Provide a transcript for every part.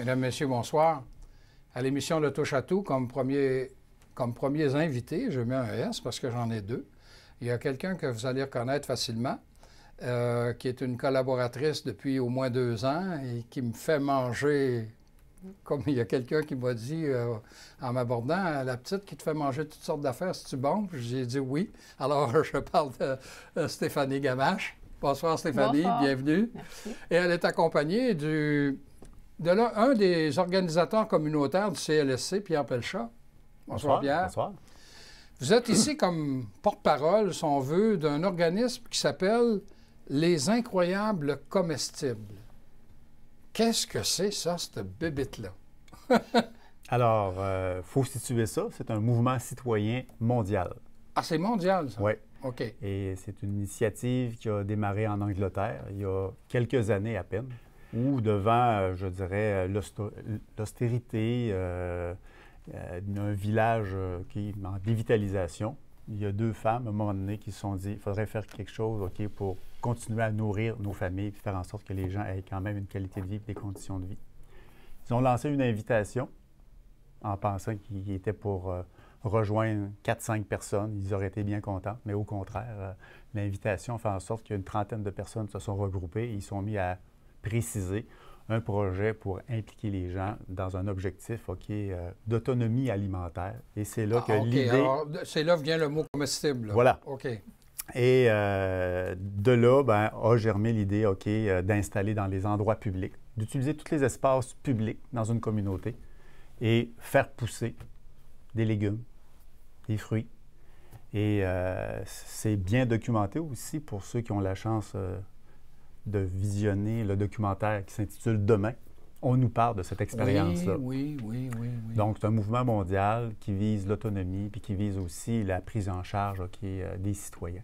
Mesdames, Messieurs, bonsoir. À l'émission Le Touche à tout, comme, premier, comme premiers invités, je mets un S parce que j'en ai deux. Il y a quelqu'un que vous allez reconnaître facilement, euh, qui est une collaboratrice depuis au moins deux ans et qui me fait manger, comme il y a quelqu'un qui m'a dit euh, en m'abordant, la petite qui te fait manger toutes sortes d'affaires, c'est-tu bon? J'ai dit oui. Alors, je parle de euh, Stéphanie Gamache. Bonsoir Stéphanie, bienvenue. Et elle est accompagnée du de là, un des organisateurs communautaires du CLSC, Pierre Pelchat. Bonsoir, Pierre. Bonsoir. Vous êtes ici comme porte-parole, son vœu, d'un organisme qui s'appelle Les Incroyables Comestibles. Qu'est-ce que c'est, ça, cette bébite-là? Alors, il euh, faut situer ça. C'est un mouvement citoyen mondial. Ah, c'est mondial, ça? Oui. OK. Et c'est une initiative qui a démarré en Angleterre il y a quelques années à peine ou devant, euh, je dirais, euh, l'austérité euh, d'un village qui est en dévitalisation. Il y a deux femmes, à un moment donné, qui se sont dit, il faudrait faire quelque chose pour continuer à nourrir nos familles et faire en sorte que les gens aient quand même une qualité de vie et des conditions de vie. Ils ont lancé une invitation en pensant qu'il était pour rejoindre 4-5 personnes. Ils auraient été bien contents, mais au contraire, l'invitation fait en sorte qu'une trentaine de personnes se sont regroupées et ils sont mis à préciser un projet pour impliquer les gens dans un objectif euh, d'autonomie alimentaire. Et c'est là ah, que l'idée... C'est là que vient le mot comestible. Voilà. OK. Et euh, de là, ben, a germé l'idée ok, euh, d'installer dans les endroits publics, d'utiliser tous les espaces publics dans une communauté et faire pousser des légumes, des fruits. Et c'est bien documenté aussi pour ceux qui ont la chance de visionner le documentaire qui s'intitule Demain, on nous parle de cette expérience-là. Oui, oui, oui, oui, Donc, c'est un mouvement mondial qui vise l'autonomie puis qui vise aussi la prise en charge euh, des citoyens.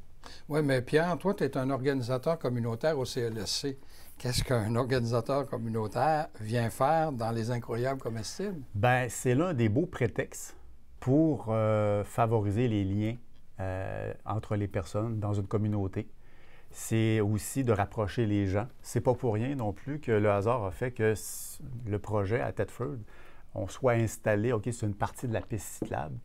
Oui, mais Pierre, toi, tu es un organisateur communautaire au CLSC. Qu'est-ce qu'un organisateur communautaire vient faire dans les incroyables comestibles? Bien, c'est l'un des beaux prétextes pour euh, favoriser les liens euh, entre les personnes dans une communauté c'est aussi de rapprocher les gens. C'est pas pour rien non plus que le hasard a fait que le projet à Thetford, on soit installé, OK, c'est une partie de la piste cyclable,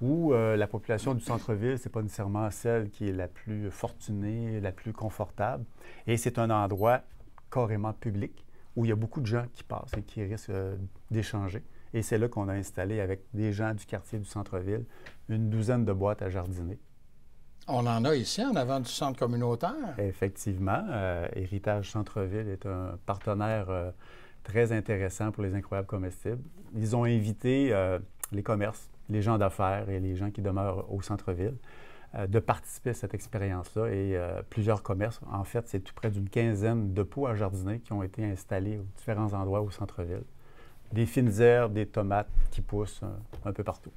où euh, la population du centre-ville, c'est pas nécessairement celle qui est la plus fortunée, la plus confortable. Et c'est un endroit carrément public où il y a beaucoup de gens qui passent et qui risquent euh, d'échanger. Et c'est là qu'on a installé avec des gens du quartier du centre-ville une douzaine de boîtes à jardiner on en a ici, en avant du centre communautaire. Effectivement. Euh, Héritage Centre-Ville est un partenaire euh, très intéressant pour les incroyables comestibles. Ils ont invité euh, les commerces, les gens d'affaires et les gens qui demeurent au centre-ville de participer à cette expérience-là. Et plusieurs commerces, en fait, c'est tout près d'une quinzaine de pots à jardiner qui ont été installés aux différents endroits au centre-ville. Des fines herbes, des tomates qui poussent un peu partout.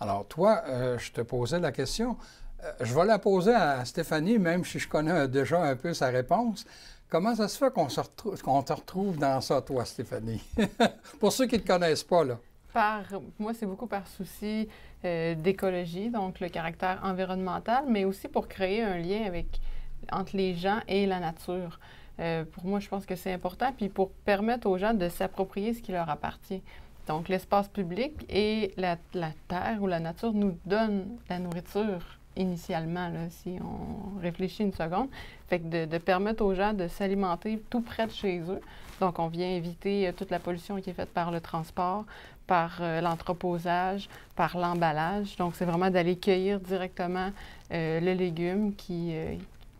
Alors, toi, je te posais la question. Euh, je vais la poser à Stéphanie, même si je connais déjà un peu sa réponse. Comment ça se fait qu'on, te retrouve dans ça, toi, Stéphanie? Pour ceux qui ne te connaissent pas, là. Par, moi, c'est beaucoup par souci euh, d'écologie, donc le caractère environnemental, mais aussi pour créer un lien entre les gens et la nature. Euh, pour moi, je pense que c'est important, puis pour permettre aux gens de s'approprier ce qui leur appartient. Donc, l'espace public et la, la terre ou la nature nous donnent la nourriture initialement, si on réfléchit une seconde. Fait de, permettre aux gens de s'alimenter tout près de chez eux. Donc, on vient éviter euh, toute la pollution qui est faite par le transport, par euh, l'entreposage, par l'emballage. Donc, c'est vraiment d'aller cueillir directement euh, le légume qui,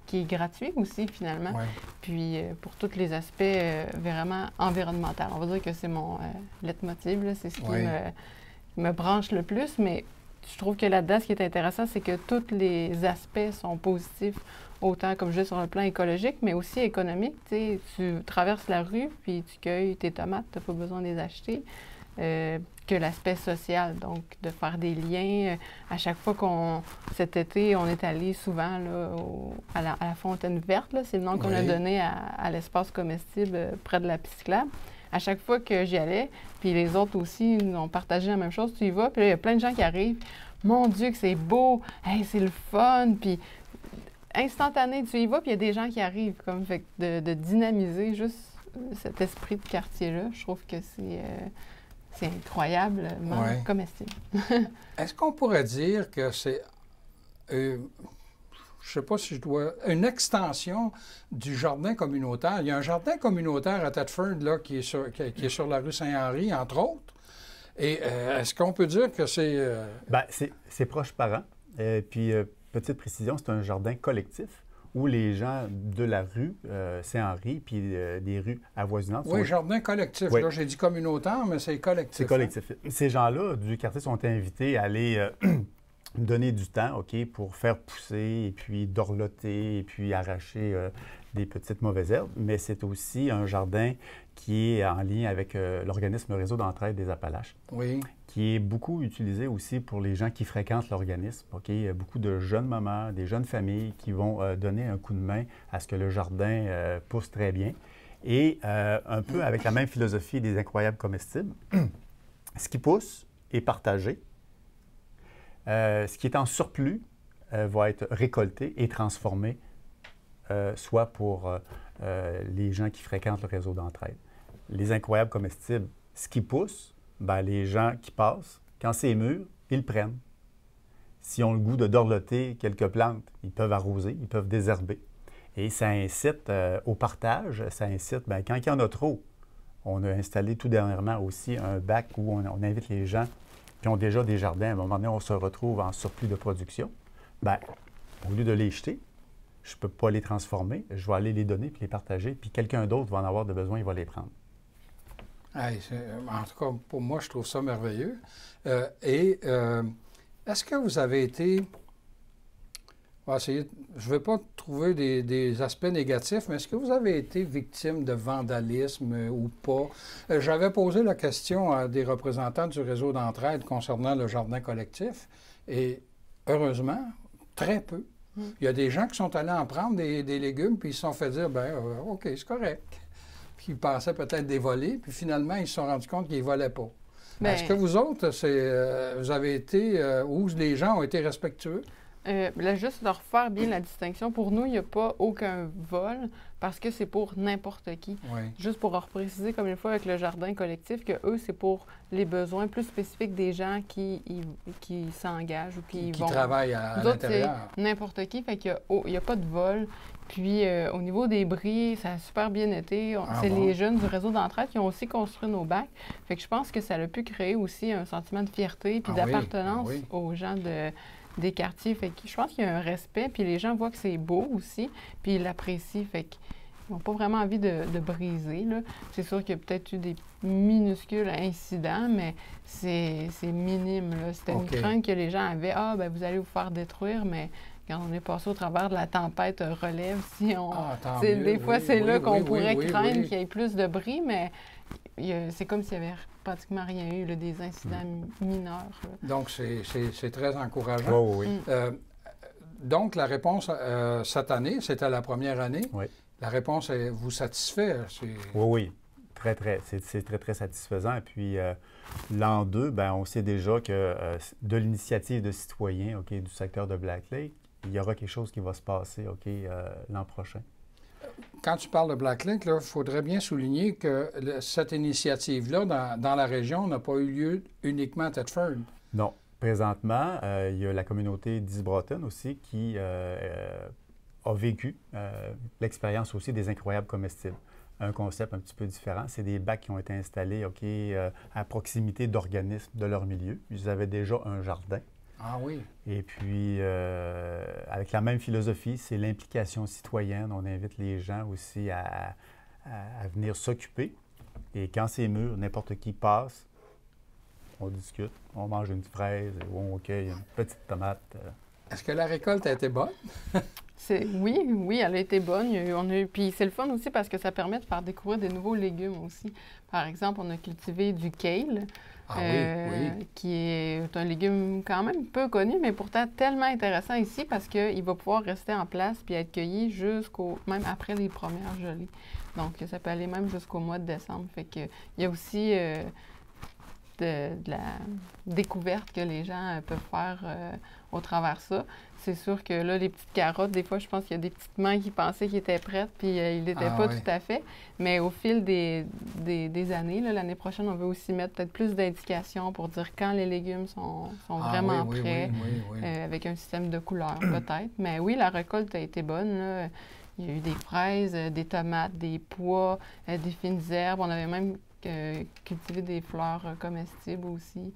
qui est gratuit aussi, finalement. Puis, pour tous les aspects vraiment environnementaux. On va dire que c'est mon leitmotiv, c'est ce qui me, me branche le plus, mais je trouve que là-dedans, ce qui est intéressant, c'est que tous les aspects sont positifs, autant, comme juste sur le plan écologique, mais aussi économique. Tu traverses la rue, puis tu cueilles tes tomates, tu n'as pas besoin de les acheter. Euh, que l'aspect social, donc de faire des liens. Euh, à chaque fois qu'on, cet été, on est allé souvent à, la, fontaine verte, c'est le nom qu'on a donné à, l'espace comestible euh, près de la piscine à chaque fois que j'y allais, puis les autres aussi nous ont partagé la même chose, tu y vas, puis il y a plein de gens qui arrivent. Mon Dieu, que c'est beau! Hey, c'est le fun! Puis instantané, tu y vas, puis il y a des gens qui arrivent. Comme fait de, dynamiser juste cet esprit de quartier-là, je trouve que c'est. incroyable. Euh, c'est incroyable, comestible. Est-ce qu'on pourrait dire que c'est euh, je ne sais pas si je dois, une extension du jardin communautaire. Il y a un jardin communautaire à Thetford, là, qui est sur, qui, est sur la rue Saint-Henri, entre autres. Et euh, est-ce qu'on peut dire que c'est... Euh, Bien, c'est proche parent. Et euh, puis, petite précision, c'est un jardin collectif où les gens de la rue Saint-Henri puis des rues avoisinantes... Oui, jardin collectif. Là, j'ai dit communautaire, mais c'est collectif. C'est hein. collectif. Ces gens-là du quartier sont invités à aller... donner du temps, OK, pour faire pousser et puis dorloter et puis arracher euh, des petites mauvaises herbes, mais c'est aussi un jardin qui est en lien avec euh, l'organisme Réseau d'entraide des Appalaches. Qui est beaucoup utilisé aussi pour les gens qui fréquentent l'organisme. OK, Il y beaucoup de jeunes mamans, des jeunes familles qui vont euh, donner un coup de main à ce que le jardin pousse très bien. Et un peu avec la même philosophie des incroyables comestibles, ce qui pousse est partagé euh, ce qui est en surplus euh, va être récolté et transformé, euh, soit pour les gens qui fréquentent le réseau d'entraide. Les incroyables comestibles, ce qui pousse, ben, les gens qui passent, quand c'est mûr, ils prennent. S'ils ont le goût de dorloter quelques plantes, ils peuvent arroser, ils peuvent désherber. Et ça incite au partage, ça incite, ben, quand il y en a trop, on a installé tout dernièrement aussi un bac où on invite les gens qui ont déjà des jardins, à un moment donné, on se retrouve en surplus de production, bien, au lieu de les jeter, je ne peux pas les transformer, je vais aller les donner puis les partager, puis quelqu'un d'autre va en avoir de besoin, il va les prendre. Euh, en tout cas, pour moi, je trouve ça merveilleux. Euh, et euh, est-ce que vous avez été je ne veux pas trouver des, aspects négatifs, mais est-ce que vous avez été victime de vandalisme euh, ou pas? Euh, j'avais posé la question à des représentants du réseau d'entraide concernant le jardin collectif, et heureusement, très peu. Mm. Il y a des gens qui sont allés en prendre des, légumes, puis ils se sont fait dire, ben euh, OK, c'est correct. Puis ils pensaient peut-être des puis finalement, ils se sont rendus compte qu'ils ne volaient pas. Est-ce ben. que vous autres, vous avez été, où les gens ont été respectueux? Euh, là, juste de refaire bien la distinction, pour nous, il n'y a pas aucun vol parce que c'est pour n'importe qui. Juste pour repréciser, comme une fois avec le jardin collectif, que eux, c'est pour les besoins plus spécifiques des gens qui, qui s'engagent ou qui, vont. Qui travaillent à, l'intérieur. N'importe qui, fait qu'il n'y a, pas de vol. Puis euh, au niveau des bris, ça a super bien été. Ah c'est les jeunes du réseau d'entraide qui ont aussi construit nos bacs. Fait que je pense que ça a pu créer aussi un sentiment de fierté puis ah d'appartenance ah aux gens de des quartiers. Fait que je pense qu'il y a un respect, puis les gens voient que c'est beau aussi, puis ils l'apprécient. Fait ils n'ont pas vraiment envie de, briser. C'est sûr qu'il y a peut-être eu des minuscules incidents, mais c'est minime. C'était une crainte que les gens avaient. Ah, ben vous allez vous faire détruire, mais quand on est passé au travers de la tempête euh, relève, si on... Ah, des fois, c'est là qu'on pourrait craindre qu'il y ait plus de bris, mais c'est comme s'il n'y avait pratiquement rien eu, des incidents mm. mineurs. Donc, c'est très encourageant. Mm. Euh, donc, la réponse euh, cette année, c'était la première année. Oui. La réponse est, vous satisfait. Oui, oui. Très, très. C'est très, très satisfaisant. Et puis, euh, l'an 2, ben, on sait déjà que de l'initiative de citoyens du secteur de Black Lake, il y aura quelque chose qui va se passer OK, l'an prochain quand tu parles de BlackLink, il faudrait bien souligner que cette initiative-là, dans, la région, n'a pas eu lieu uniquement à Thetford. Non. Présentement, euh, il y a la communauté d'Isbroton aussi qui euh, euh, a vécu l'expérience aussi des incroyables comestibles. Un concept un petit peu différent, c'est des bacs qui ont été installés à proximité d'organismes de leur milieu. Ils avaient déjà un jardin ah oui. Et puis, euh, avec la même philosophie, c'est l'implication citoyenne. On invite les gens aussi à, venir s'occuper. Et quand c'est mûr, n'importe qui passe, on discute, on mange une fraise, ou on cueille une petite tomate. Est-ce que la récolte a été bonne? oui, oui, elle a été bonne. On puis c'est le fun aussi parce que ça permet de faire découvrir des nouveaux légumes aussi. Par exemple, on a cultivé du kale, ah euh, qui est un légume quand même peu connu, mais pourtant tellement intéressant ici parce qu'il va pouvoir rester en place puis être cueilli jusqu'au même après les premières gelées. Donc ça peut aller même jusqu'au mois de décembre. Fait que il y a aussi euh, de, la découverte que les gens euh, peuvent faire au travers de ça c'est sûr que là, les petites carottes, des fois, je pense qu'il y a des petites mains qui pensaient qu'ils étaient prêtes, puis euh, ils n'étaient ah pas tout à fait. Mais au fil des, des, années, l'année prochaine, on veut aussi mettre peut-être plus d'indications pour dire quand les légumes sont, ah vraiment prêts, euh, avec un système de couleurs peut-être. Mais oui, la récolte a été bonne. Il y a eu des fraises, euh, des tomates, des pois, des fines herbes. On avait même cultivé des fleurs comestibles aussi.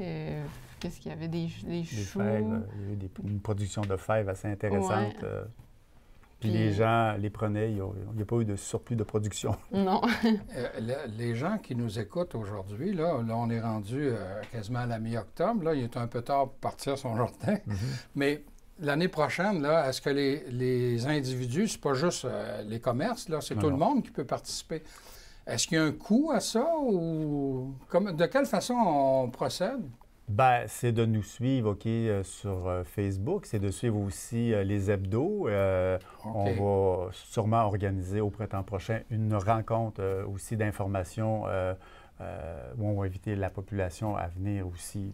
Euh, qu'est-ce qu'il y avait? Des, euh, Il y a une production de fèves assez intéressante. Euh. puis, les gens les prenaient. Il n'y a, pas eu de surplus de production. Non. les gens qui nous écoutent aujourd'hui, là, on est rendu quasiment à la mi-octobre. Là, il est un peu tard pour partir son jardin. Mm-hmm. Mais l'année prochaine, là, est-ce que les, les individus, c'est pas juste les commerces, là, c'est tout le monde qui peut participer? Est-ce qu'il y a un coût à ça ou de quelle façon on procède? Ben, c'est de nous suivre, OK, euh, sur euh, Facebook. C'est de suivre aussi euh, les hebdos. On va sûrement organiser au printemps prochain une rencontre aussi d'information où on va inviter la population à venir aussi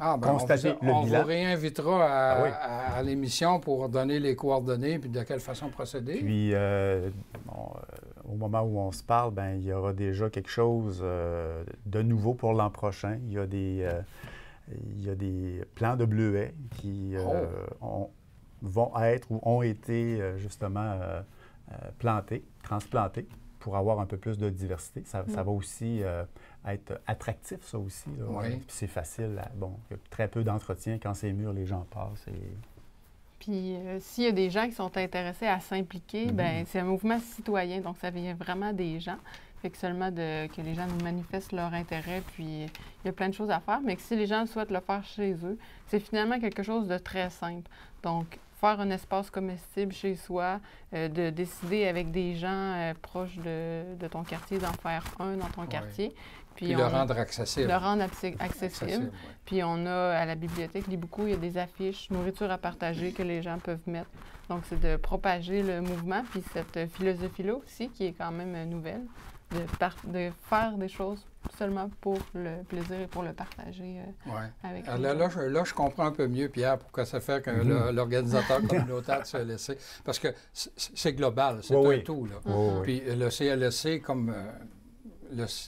ah, ben, constater on vous, on vous réinvitera ah à, l'émission pour donner les coordonnées puis de quelle façon procéder. Puis, bon au moment où on se parle, ben, il y aura déjà quelque chose euh, de nouveau pour l'an prochain. Il y a des, euh, il y des plans de bleuets qui euh, oh. vont être ou ont été justement plantés, transplantés pour avoir un peu plus de diversité. Ça, mm. va aussi être attractif, ça aussi. Oui. C'est facile. Bon, il y a très peu d'entretien. Quand c'est mûr, les gens passent et puis euh, s'il y a des gens qui sont intéressés à s'impliquer, mhm. ben c'est un mouvement citoyen, donc ça vient vraiment des gens. Fait que seulement de, que les gens manifestent leur intérêt, puis euh, il y a plein de choses à faire, mais si les gens souhaitent le faire chez eux, c'est finalement quelque chose de très simple. Donc, un espace comestible chez soi, euh, de décider avec des gens euh, proches de, ton quartier d'en faire un dans ton quartier. Puis, le rendre accessible. Le rendre accessible. Puis on a à la bibliothèque beaucoup, il y a des affiches, nourriture à partager que les gens peuvent mettre. Donc c'est de propager le mouvement, puis cette philosophie-là aussi qui est quand même nouvelle, de, de faire des choses seulement pour le plaisir et pour le partager euh, avec Alors, euh, là, là je, comprends un peu mieux, Pierre, pourquoi ça fait que mhm. l'organisateur communautaire se CLSC, parce que c'est global, c'est un tout. Là. Puis euh, le CLSC, comme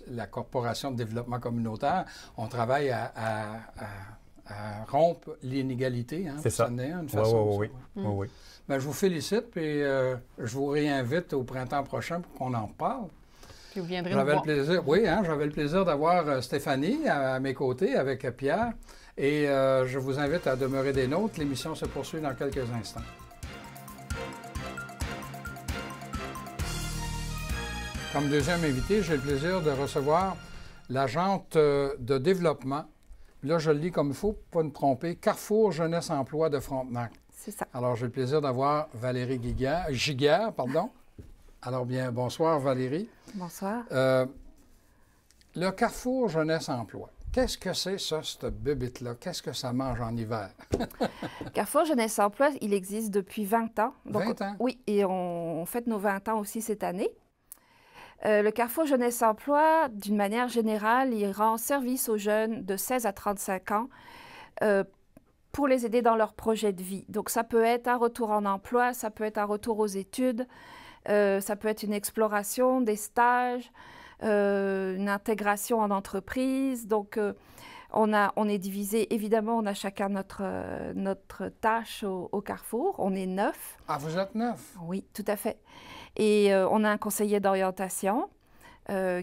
la Corporation de développement communautaire, on travaille à, rompre l'inégalité. Hein, c'est ça. façon, oui, oui, oui. je vous félicite et je vous réinvite au printemps prochain pour qu'on en parle vous viendrez j'avais le plaisir, Oui, hein, j'avais le plaisir d'avoir euh, Stéphanie à, mes côtés avec euh, Pierre. Et euh, je vous invite à demeurer des nôtres. L'émission se poursuit dans quelques instants. Comme deuxième invité, j'ai le plaisir de recevoir l'agente de développement. Là, je le lis comme il faut, pour pas me tromper. Carrefour Jeunesse Emploi de Frontenac. C'est ça. Alors, j'ai le plaisir d'avoir Valérie Giga, pardon, alors bien, bonsoir Valérie. Bonsoir. Euh, le Carrefour Jeunesse-Emploi. Qu'est-ce que c'est ça, cette bébite-là? Qu'est-ce que ça mange en hiver? Carrefour Jeunesse Emploi, il existe depuis 20 ans. 20 ans? Oui, et on, fait fête nos 20 ans aussi cette année. Euh, le Carrefour Jeunesse Emploi, d'une manière générale, il rend service aux jeunes de 16 à 35 ans euh, pour les aider dans leur projet de vie. Donc ça peut être un retour en emploi, ça peut être un retour aux études, euh, ça peut être une exploration, des stages, euh, une intégration en entreprise. Donc, euh, on, a, on est divisé, évidemment, on a chacun notre, notre tâche au, carrefour. On est neuf. Ah, vous êtes neuf Oui, tout à fait. Et on a un conseiller d'orientation.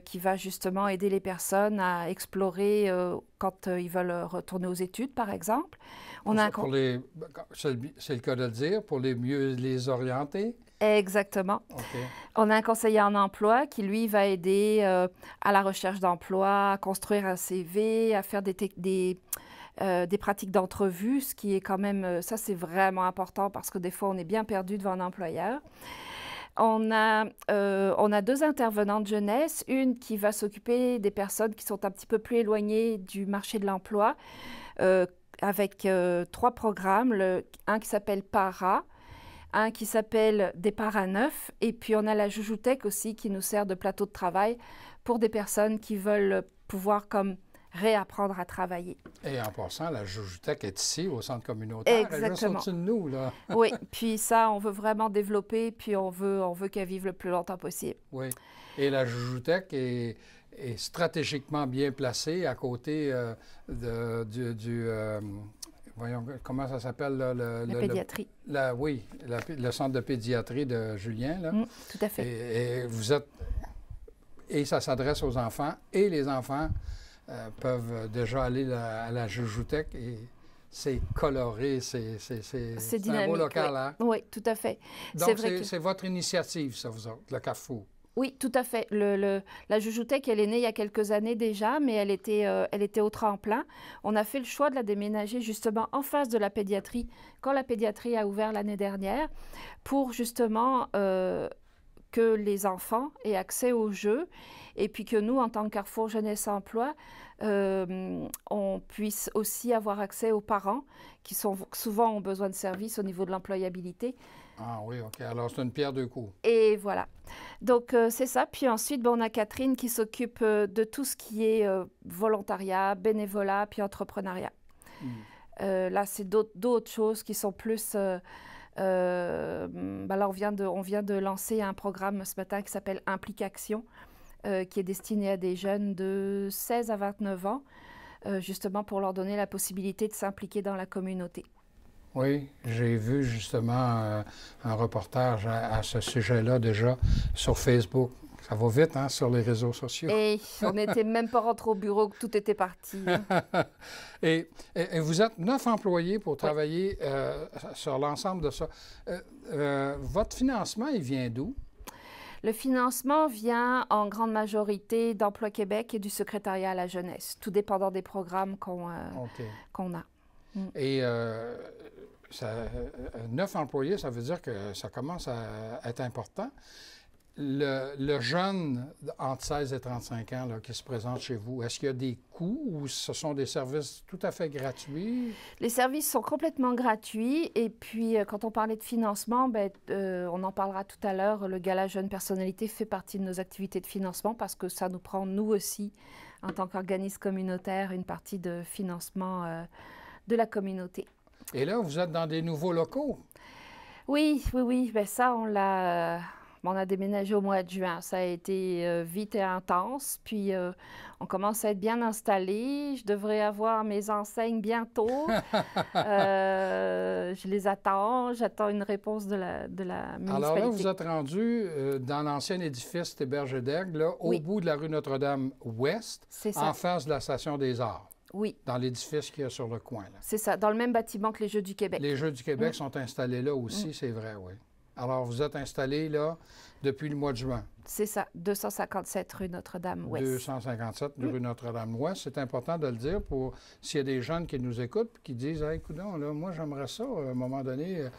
qui va justement aider les personnes à explorer quand ils veulent retourner aux études, par exemple. On a pour les, c'est le cas de le dire, pour les mieux les orienter. Exactement. On a un conseiller en emploi qui, lui, va aider euh, à la recherche d'emploi, à construire un CV, à faire euh, des, pratiques d'entrevue, ce qui est quand même, euh, ça c'est vraiment important parce que des fois on est bien perdu devant un employeur. On a, on a deux intervenantes jeunesse, une qui va s'occuper des personnes qui sont un petit peu plus éloignées du marché de l'emploi, avec trois programmes, un qui s'appelle PARA, un qui s'appelle Départ à neuf, et puis on a la Joujoutech aussi qui nous sert de plateau de travail pour des personnes qui veulent pouvoir comme réapprendre à travailler. Et en passant, la Joujoutech est ici, au centre communautaire. Exactement. Elle de nous, là. oui, puis ça, on veut vraiment développer, puis on veut, on veut qu'elle vive le plus longtemps possible. Oui. Et la Joujoutech est, est stratégiquement bien placée à côté euh, de, du... du euh, voyons, comment ça s'appelle? Le, le, la pédiatrie. oui, le centre de pédiatrie de Julien. Là. Mm, tout à fait. Et, vous êtes... Et ça s'adresse aux enfants, et les enfants euh, peuvent déjà aller à la Jujutec et c'est coloré, c'est un beau local. Oui. Hein? oui, tout à fait. Donc, c'est votre initiative, ça, vous autres, le Carrefour. Oui, tout à fait. la Joujoutèque, elle est née il y a quelques années déjà, mais elle était, euh, elle était au tremplin. On a fait le choix de la déménager justement en face de la pédiatrie, quand la pédiatrie a ouvert l'année dernière, pour justement euh, que les enfants aient accès aux jeux et puis que nous, en tant que Carrefour Jeunesse-Emploi, euh, on puisse aussi avoir accès aux parents qui sont, souvent ont besoin de services au niveau de l'employabilité ah oui, OK. Alors, c'est une pierre deux coups. Et voilà. Donc, euh, c'est ça. Puis ensuite, ben on a Catherine qui s'occupe euh, de tout ce qui est euh, volontariat, bénévolat, puis entrepreneuriat. Hmm. là, c'est d'autres choses qui sont plus... Ben là, on vient, de, on vient de lancer un programme ce matin qui s'appelle Implication, qui est destiné à des jeunes de 16 à 29 ans, justement pour leur donner la possibilité de s'impliquer dans la communauté. Oui, j'ai vu justement euh, un reportage à, ce sujet-là déjà sur Facebook. Ça va vite, hein, sur les réseaux sociaux. Et eh, on n'était même pas rentré au bureau, tout était parti. Hein. et, vous êtes neuf employés pour travailler euh, sur l'ensemble de ça. Euh, votre financement, il vient d'où? Le financement vient en grande majorité d'Emploi Québec et du secrétariat à la jeunesse, tout dépendant des programmes qu'on a. Mm. Et euh, euh, neuf employés, ça veut dire que ça commence à être important. Le, jeune entre 16 et 35 ans qui se présente chez vous, est-ce qu'il y a des coûts ou ce sont des services tout à fait gratuits? Les services sont complètement gratuits. Et puis, euh, quand on parlait de financement, ben, euh, on en parlera tout à l'heure. Le gala Jeune Personnalité fait partie de nos activités de financement parce que ça nous prend, nous aussi, en tant qu'organisme communautaire, une partie de financement de la communauté. Et là, vous êtes dans des nouveaux locaux. Oui, oui, oui. Bien, ça, on l'a. Euh, on a déménagé au mois de juin. Ça a été euh, vite et intense. Puis, euh, on commence à être bien installé. Je devrais avoir mes enseignes bientôt. je les attends. J'attends une réponse de la, de Alors là, vous êtes rendu dans l'ancien édifice des Berges d'Aigle, au bout de la rue Notre-Dame-Ouest, en face de la station des Arts. Oui. Dans l'édifice qu'il y a sur le coin. C'est ça, dans le même bâtiment que les Jeux du Québec. Les Jeux du Québec mm. sont installés là aussi, mm. c'est vrai, oui. Alors, vous êtes installé là depuis le mois de juin. C'est ça, 257 rue Notre-Dame-Ouest. 257 rue mm. Notre-Dame-Ouest. C'est important de le dire pour s'il y a des jeunes qui nous écoutent et qui disent hey, écoute, moi, j'aimerais ça, euh, à un moment donné, euh,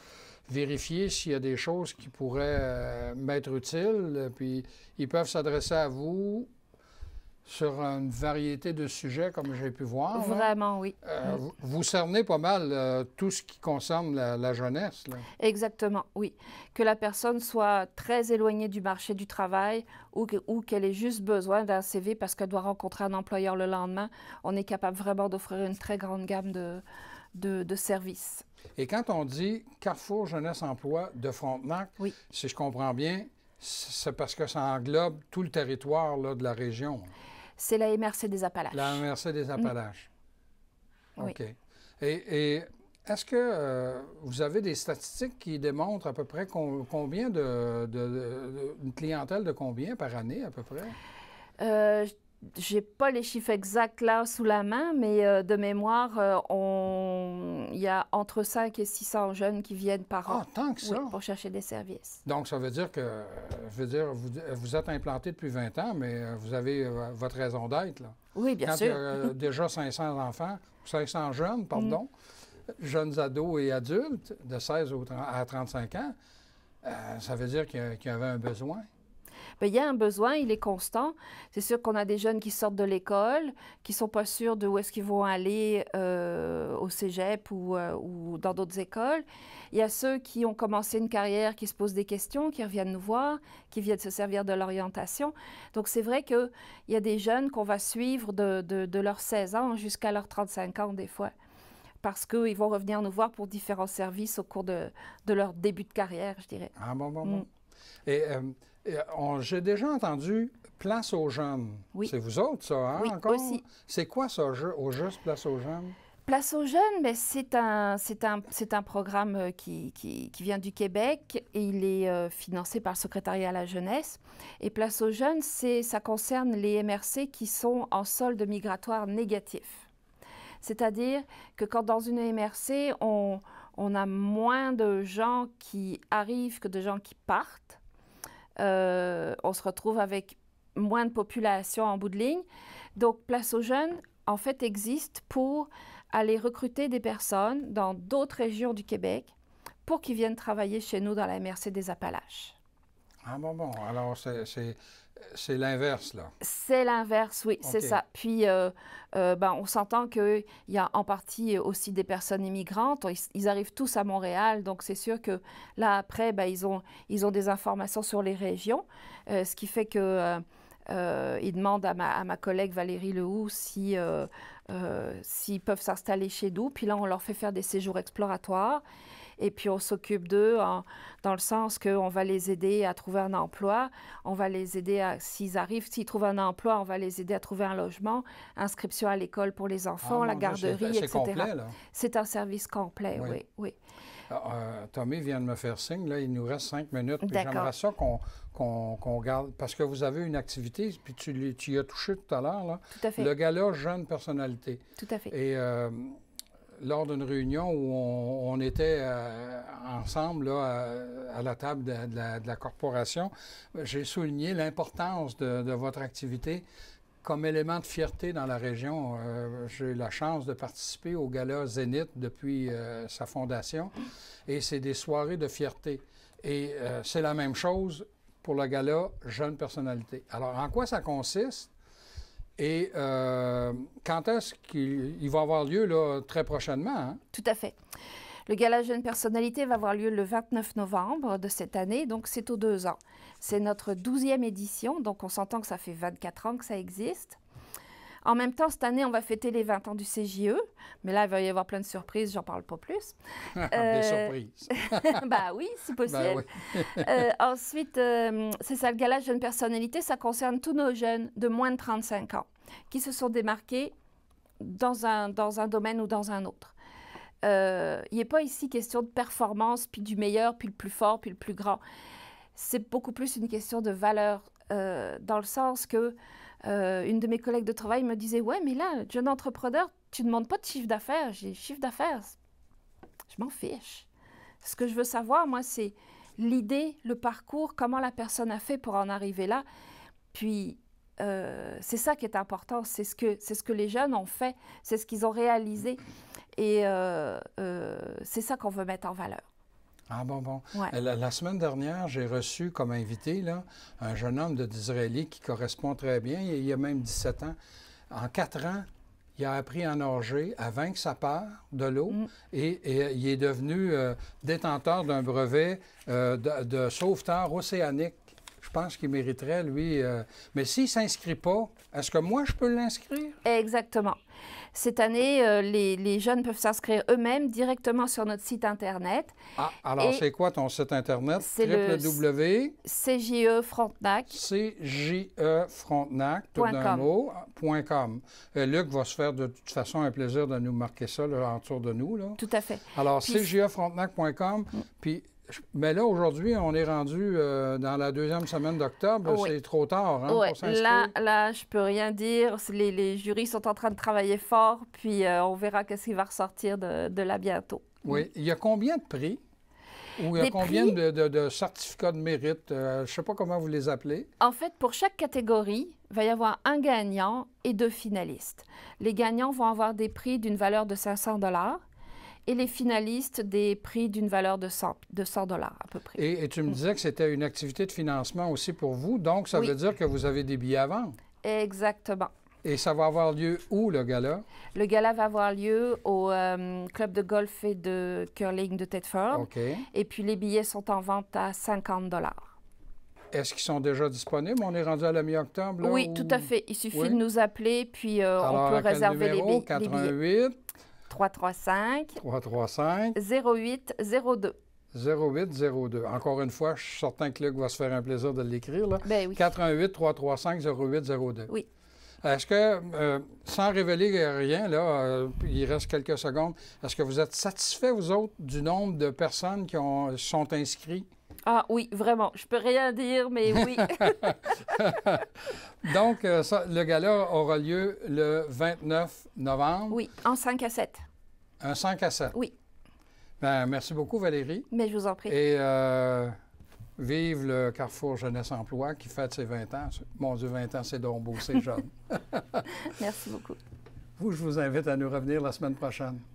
vérifier s'il y a des choses qui pourraient euh, m'être utiles. Puis, ils peuvent s'adresser à vous sur une variété de sujets, comme j'ai pu voir. Vraiment, oui. Euh, mm. Vous cernez pas mal euh, tout ce qui concerne la, jeunesse. Exactement, oui. Que la personne soit très éloignée du marché du travail ou, qu'elle ait juste besoin d'un CV parce qu'elle doit rencontrer un employeur le lendemain, on est capable vraiment d'offrir une très grande gamme de, services. Et quand on dit Carrefour Jeunesse Emploi de Frontenac, si je comprends bien, c'est parce que ça englobe tout le territoire de la région c'est la MRC des Appalaches. La MRC des mm. Appalaches. OK. Et, est-ce que euh, vous avez des statistiques qui démontrent à peu près combien de, une clientèle de combien par année à peu près? Euh, j'ai pas les chiffres exacts là sous la main, mais euh, de mémoire, euh, il y a entre 5 et 600 jeunes qui viennent par an ah, pour chercher des services. Donc, ça veut dire que, je veux dire, vous, êtes implanté depuis 20 ans, mais euh, vous avez votre raison d'être. là. Oui, bien Quand il y a déjà 500 enfants, 500 jeunes, pardon, mm. jeunes ados et adultes de 16 à 35 ans, ça veut dire qu'il y avait un besoin. Ben, il y a un besoin, il est constant. C'est sûr qu'on a des jeunes qui sortent de l'école, qui ne sont pas sûrs de où est-ce qu'ils vont aller euh, au cégep euh, ou, dans d'autres écoles. Il y a ceux qui ont commencé une carrière, qui se posent des questions, qui reviennent nous voir, qui viennent se servir de l'orientation. Donc c'est vrai qu'il y a des jeunes qu'on va suivre de, de, leurs 16 ans jusqu'à leurs 35 ans des fois parce qu'ils vont revenir nous voir pour différents services au cours de, leur début de carrière, je dirais. Ah bon, bon, mm. bon. Et euh, euh, j'ai déjà entendu place aux jeunes. C'est vous autres, ça, hein, oui, encore? C'est quoi ça, au juste place aux jeunes? Place aux jeunes, mais ben, c'est un, un, un programme euh, qui, qui, vient du Québec et il est euh, financé par le secrétariat à la jeunesse. Et Place aux jeunes, ça concerne les MRC qui sont en solde migratoire négatif. C'est-à-dire que quand dans une MRC, on, on a moins de gens qui arrivent que de gens qui partent, euh, on se retrouve avec moins de population en bout de ligne. Donc, Place aux jeunes, en fait, existe pour aller recruter des personnes dans d'autres régions du Québec pour qu'ils viennent travailler chez nous dans la MRC des Appalaches. Ah bon, bon. Alors, c'est l'inverse, là. C'est l'inverse, oui, c'est ça. Puis, euh, euh, ben, on s'entend qu'il y a en partie aussi des personnes immigrantes. Ils, arrivent tous à Montréal, donc c'est sûr que là, après, ben, ils, ont, ils ont des informations sur les régions, euh, ce qui fait que... ils demandent à ma, collègue Valérie Lehoux si, s'ils peuvent s'installer chez nous. Puis là, on leur fait faire des séjours exploratoires et puis on s'occupe d'eux hein, dans le sens qu'on va les aider à trouver un emploi, on va les aider à, s'ils arrivent, s'ils trouvent un emploi, on va les aider à trouver un logement, inscription à l'école pour les enfants, ah, la garderie, etc. C'est un service complet, oui, oui. Ah, euh, Tommy vient de me faire signe, là, il nous reste cinq minutes. J'aimerais ça qu'on qu'on garde, parce que vous avez une activité, puis tu, tu y as touché tout à l'heure, là. Tout à fait. Le gala Jeune Personnalité. Tout à fait. Et euh, lors d'une réunion où on, était euh, ensemble à, la table de, la, corporation, j'ai souligné l'importance de, votre activité comme élément de fierté dans la région. Euh, j'ai eu la chance de participer au gala Zénith depuis euh, sa fondation et c'est des soirées de fierté. Et c'est la même chose pour le gala Jeune Personnalité. Alors, en quoi ça consiste? Et euh, quand est-ce qu'il va avoir lieu là, très prochainement? Hein? Tout à fait. Le gala Jeune Personnalité va avoir lieu le 29 novembre de cette année, donc c'est aux deux ans. C'est notre douzième édition, donc on s'entend que ça fait 24 ans que ça existe. En même temps, cette année, on va fêter les 20 ans du CJE. Mais là, il va y avoir plein de surprises, j'en parle pas plus. Des euh, surprises. bah oui, si bah possible. Euh, ensuite, euh, c'est ça le gala Jeune Personnalité. Ça concerne tous nos jeunes de moins de 35 ans qui se sont démarqués dans un, dans un domaine ou dans un autre. Il n'est pas ici question de performance, puis du meilleur, puis le plus fort, puis le plus grand. C'est beaucoup plus une question de valeur, dans le sens que euh, une de mes collègues de travail me disait Ouais, mais là, jeune entrepreneur, tu ne demandes pas de chiffre d'affaires. J'ai chiffre d'affaires. Je m'en fiche. Ce que je veux savoir, moi, c'est l'idée, le parcours, comment la personne a fait pour en arriver là. Puis, euh, c'est ça qui est important. C'est ce, que, ce que les jeunes ont fait, c'est ce qu'ils ont réalisé. Et euh, c'est ça qu'on veut mettre en valeur. Ah bon, bon. Euh, la, semaine dernière, j'ai reçu comme invité là, un jeune homme de Disraeli qui correspond très bien. Il, a même 17 ans. En quatre ans, il a appris à nager, à vaincre sa part de l'eau mm. et, euh, il est devenu euh, détenteur d'un brevet de, de sauveteur océanique je pense qu'il mériterait, lui. Euh, mais s'il ne s'inscrit pas, est-ce que moi, je peux l'inscrire? Exactement. Cette année, euh, les, jeunes peuvent s'inscrire eux-mêmes directement sur notre site Internet. Ah, alors c'est quoi ton site Internet? C'est le w... CJE Frontenac. CJE Frontenac, euh, Luc va se faire de toute façon un plaisir de nous marquer ça autour de nous. Tout à fait. Alors, puis... cjefrontenac.com, mm. puis mais là, aujourd'hui, on est rendu euh, dans la deuxième semaine d'octobre. Ah C'est trop tard hein, oui. Là, là, je peux rien dire. Les, les, jurys sont en train de travailler fort, puis euh, on verra qu'est-ce qui va ressortir de, de, là bientôt. Oui. Mm. Il y a combien de prix? Ou il y a combien de, de, certificats de mérite? Euh, je ne sais pas comment vous les appelez. En fait, pour chaque catégorie, il va y avoir un gagnant et deux finalistes. Les gagnants vont avoir des prix d'une valeur de 500 dollars et les finalistes des prix d'une valeur de 100, dollars à peu près. Et, tu me mm. disais que c'était une activité de financement aussi pour vous, donc ça veut dire que vous avez des billets à vendre. Exactement. Et ça va avoir lieu où, le gala? Le gala va avoir lieu au euh, club de golf et de curling de Tedford. OK. Et puis les billets sont en vente à 50 dollars. Est-ce qu'ils sont déjà disponibles? On est rendu à la mi-octobre? Oui, tout à fait. Il suffit de nous appeler, puis euh, on peut réserver les, billets. 88 335 335 0802. 0802. Encore une fois, je suis certain que Luc va se faire un plaisir de l'écrire. Là. 335 ben 0802. Oui. Est-ce que, euh, sans révéler rien, là, euh, il reste quelques secondes, est-ce que vous êtes satisfait, vous autres, du nombre de personnes qui ont, sont inscrites ah oui, vraiment. Je peux rien dire, mais oui. Donc, euh, ça, le gala aura lieu le 29 novembre. Oui, en 5 à 7. Un 5 à 7. Oui. Ben, merci beaucoup, Valérie. Mais je vous en prie. Et euh, vive le Carrefour Jeunesse Emploi qui fête ses 20 ans. Mon Dieu, 20 ans, c'est donc beau, c'est jeune. merci beaucoup. Vous, je vous invite à nous revenir la semaine prochaine.